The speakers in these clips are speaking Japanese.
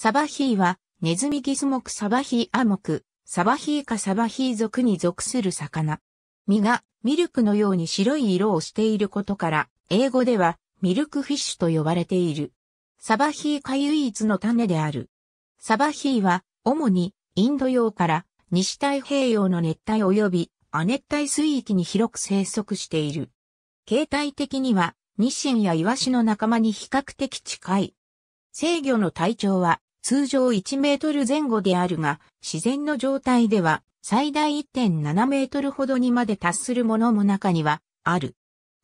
サバヒーは、ネズミギス目サバヒーアモク、サバヒーかサバヒー属に属する魚。身がミルクのように白い色をしていることから、英語ではミルクフィッシュと呼ばれている。サバヒーか唯一の種である。サバヒーは、主にインド洋から西太平洋の熱帯及び亜熱帯水域に広く生息している。形態的には、ニシンやイワシの仲間に比較的近い。制魚の体長は通常1メートル前後であるが、自然の状態では最大1.7メートルほどにまで達するものも中にはある。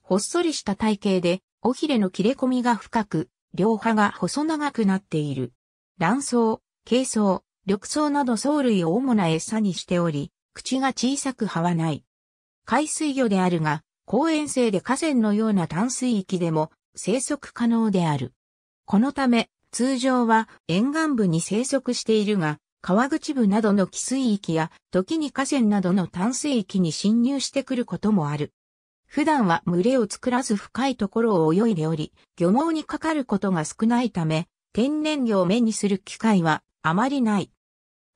ほっそりした体型で、尾ひれの切れ込みが深く、両刃が細長くなっている。卵巣、軽巣、緑藻など藻類を主な餌にしており、口が小さく歯はない。海水魚であるが、公園生で河川のような淡水域でも生息可能である。このため、通常は沿岸部に生息しているが、川口部などの寄水域や、時に河川などの淡水域に侵入してくることもある。普段は群れを作らず深いところを泳いでおり、漁網にかかることが少ないため、天然魚を目にする機会はあまりない。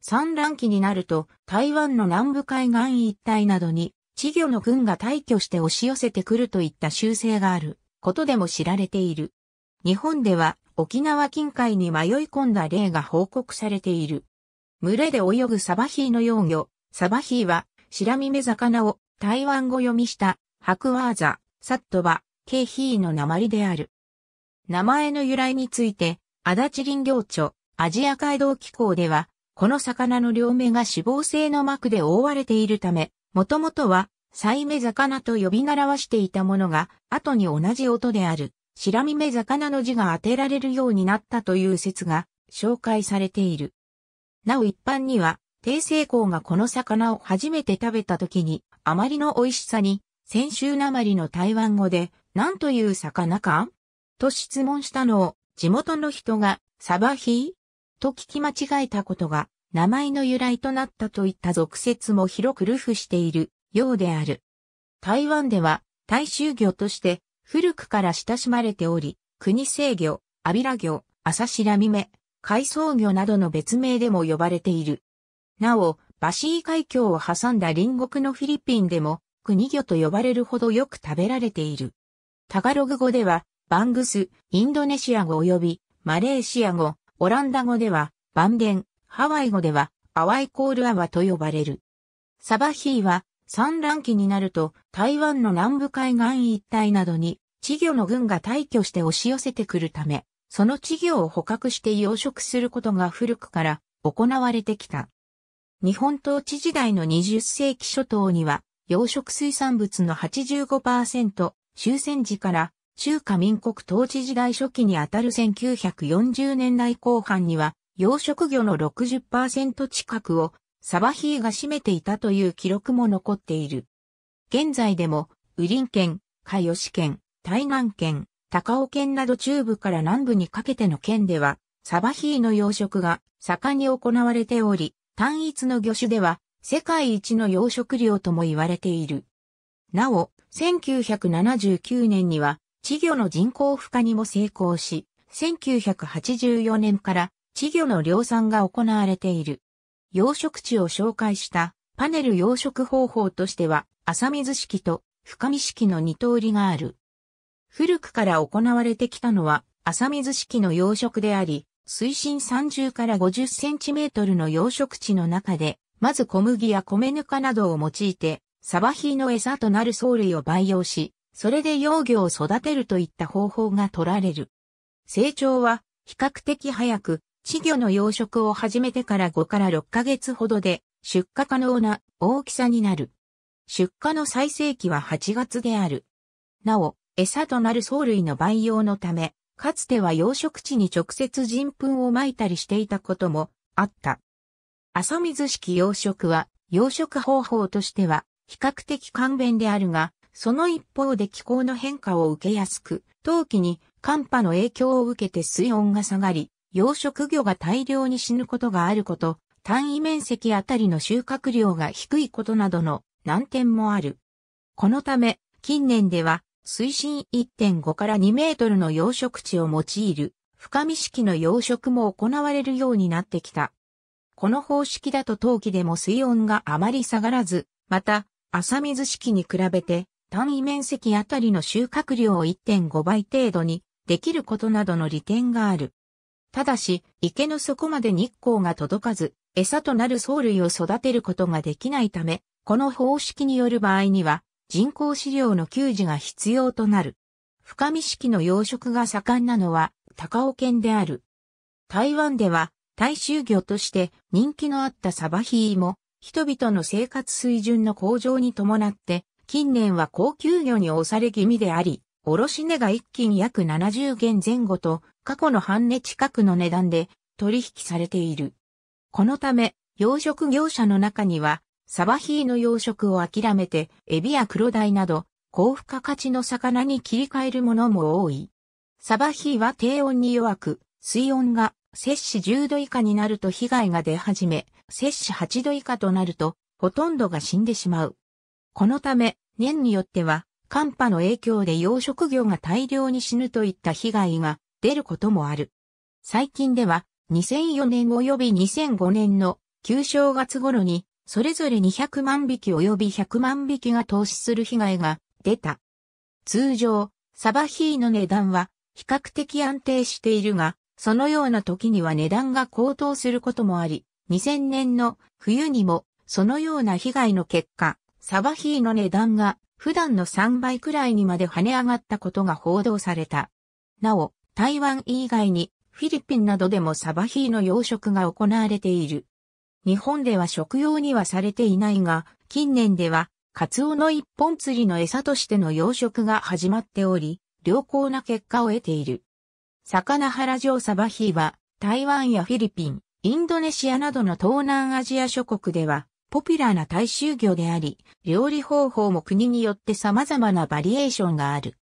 産卵期になると、台湾の南部海岸一帯などに、稚魚の群が退去して押し寄せてくるといった習性がある、ことでも知られている。日本では沖縄近海に迷い込んだ例が報告されている。群れで泳ぐサバヒーの幼魚、サバヒーは、白身目魚を台湾語読みした、白ワーザ、サットバ、ケヒーの鉛である。名前の由来について、足立林業町アジア海道機構では、この魚の両目が脂肪性の膜で覆われているため、もともとは、サイメ魚と呼び習わしていたものが、後に同じ音である、白身目魚の字が当てられるようになったという説が紹介されている。なお一般には、低成功がこの魚を初めて食べた時に、あまりの美味しさに、先週なまりの台湾語で、何という魚かと質問したのを、地元の人が、サバヒーと聞き間違えたことが、名前の由来となったといった俗説も広く流布しているようである。台湾では、大衆魚として、古くから親しまれており、国生魚、アビラ魚、シ白みメ、海藻魚などの別名でも呼ばれている。なお、バシー海峡を挟んだ隣国のフィリピンでも、国魚と呼ばれるほどよく食べられている。タガログ語では、バングス、インドネシア語及び、マレーシア語、オランダ語では、バンデン、ハワイ語では、アワイコールアワと呼ばれる。サバヒーは、産卵期になると台湾の南部海岸一帯などに稚魚の群が退去して押し寄せてくるため、その稚魚を捕獲して養殖することが古くから行われてきた。日本統治時代の20世紀初頭には養殖水産物の85%、終戦時から中華民国統治時代初期にあたる1940年代後半には養殖魚の60%近くをサバヒーが占めていたという記録も残っている。現在でも、ウリン県、カヨシ県、台南県、高尾県など中部から南部にかけての県では、サバヒーの養殖が盛んに行われており、単一の魚種では世界一の養殖量とも言われている。なお、1979年には稚魚の人工孵化にも成功し、1984年から稚魚の量産が行われている。養殖地を紹介したパネル養殖方法としては、浅水式と深見式の二通りがある。古くから行われてきたのは、浅水式の養殖であり、水深30から50センチメートルの養殖地の中で、まず小麦や米ぬかなどを用いて、サバヒーの餌となる藻類を培養し、それで幼魚を育てるといった方法が取られる。成長は比較的早く、稚魚の養殖を始めてから5から6ヶ月ほどで出荷可能な大きさになる。出荷の最盛期は8月である。なお、餌となる藻類の培養のため、かつては養殖地に直接人糞を撒いたりしていたこともあった。麻水式養殖は養殖方法としては比較的簡便であるが、その一方で気候の変化を受けやすく、冬季に寒波の影響を受けて水温が下がり、養殖魚が大量に死ぬことがあること、単位面積あたりの収穫量が低いことなどの難点もある。このため、近年では、水深1.5から2メートルの養殖地を用いる、深見式の養殖も行われるようになってきた。この方式だと陶器でも水温があまり下がらず、また、浅水式に比べて、単位面積あたりの収穫量を1.5倍程度にできることなどの利点がある。ただし、池の底まで日光が届かず、餌となる藻類を育てることができないため、この方式による場合には、人工飼料の給仕が必要となる。深見式の養殖が盛んなのは、高尾県である。台湾では、大衆魚として人気のあったサバヒーも、人々の生活水準の向上に伴って、近年は高級魚に押され気味であり、卸値が気斤約70元前後と、過去の半値近くの値段で取引されている。このため、養殖業者の中には、サバヒーの養殖を諦めて、エビやクロダイなど、高付加価値の魚に切り替えるものも多い。サバヒーは低温に弱く、水温が摂氏10度以下になると被害が出始め、摂氏8度以下となると、ほとんどが死んでしまう。このため、年によっては、寒波の影響で養殖魚が大量に死ぬといった被害が出ることもある。最近では2004年及び2005年の旧正月頃にそれぞれ200万匹及び100万匹が投資する被害が出た。通常、サバヒーの値段は比較的安定しているが、そのような時には値段が高騰することもあり、2000年の冬にもそのような被害の結果、サバヒーの値段が普段の3倍くらいにまで跳ね上がったことが報道された。なお、台湾以外にフィリピンなどでもサバヒーの養殖が行われている。日本では食用にはされていないが、近年ではカツオの一本釣りの餌としての養殖が始まっており、良好な結果を得ている。魚原城サバヒーは台湾やフィリピン、インドネシアなどの東南アジア諸国ではポピュラーな大衆魚であり、料理方法も国によって様々なバリエーションがある。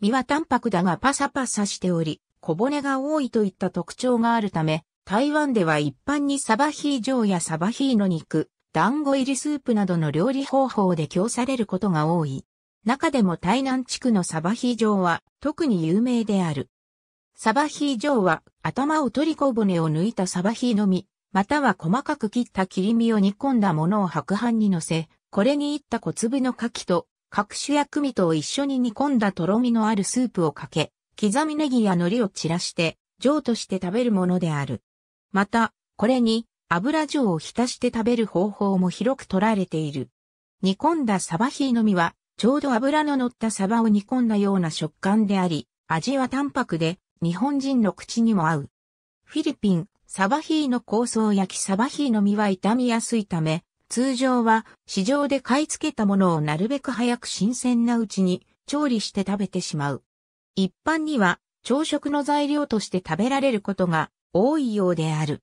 身は淡白だがパサパサしており、小骨が多いといった特徴があるため、台湾では一般にサバヒージョーやサバヒーの肉、団子入りスープなどの料理方法で供されることが多い。中でも台南地区のサバヒージョーは特に有名である。サバヒージョーは頭を取り小骨を抜いたサバヒーのみ、または細かく切った切り身を煮込んだものを白飯に乗せ、これにいった小粒の牡蠣と各種薬味と一緒に煮込んだとろみのあるスープをかけ、刻みネギや海苔を散らして、上として食べるものである。また、これに油醤を浸して食べる方法も広く取られている。煮込んだサバヒーの実は、ちょうど油の乗ったサバを煮込んだような食感であり、味は淡白で、日本人の口にも合う。フィリピン、サバヒーの香草焼きサバヒーの実は傷みやすいため、通常は市場で買い付けたものをなるべく早く新鮮なうちに調理して食べてしまう。一般には朝食の材料として食べられることが多いようである。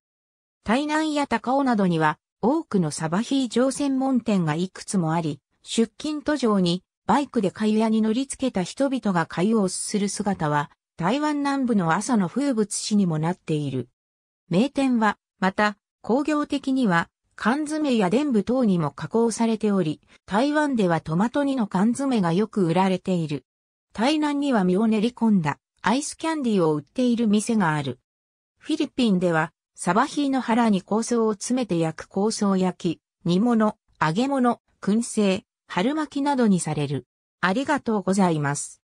台南や高尾などには多くのサバヒー乗専門店がいくつもあり、出勤途上にバイクで粥屋に乗り付けた人々が粥をする姿は台湾南部の朝の風物詩にもなっている。名店は、また、工業的には、缶詰や伝部等にも加工されており、台湾ではトマト煮の缶詰がよく売られている。台南には身を練り込んだアイスキャンディーを売っている店がある。フィリピンでは、サバヒーの腹に香草を詰めて焼く香草焼き、煮物、揚げ物、燻製、春巻きなどにされる。ありがとうございます。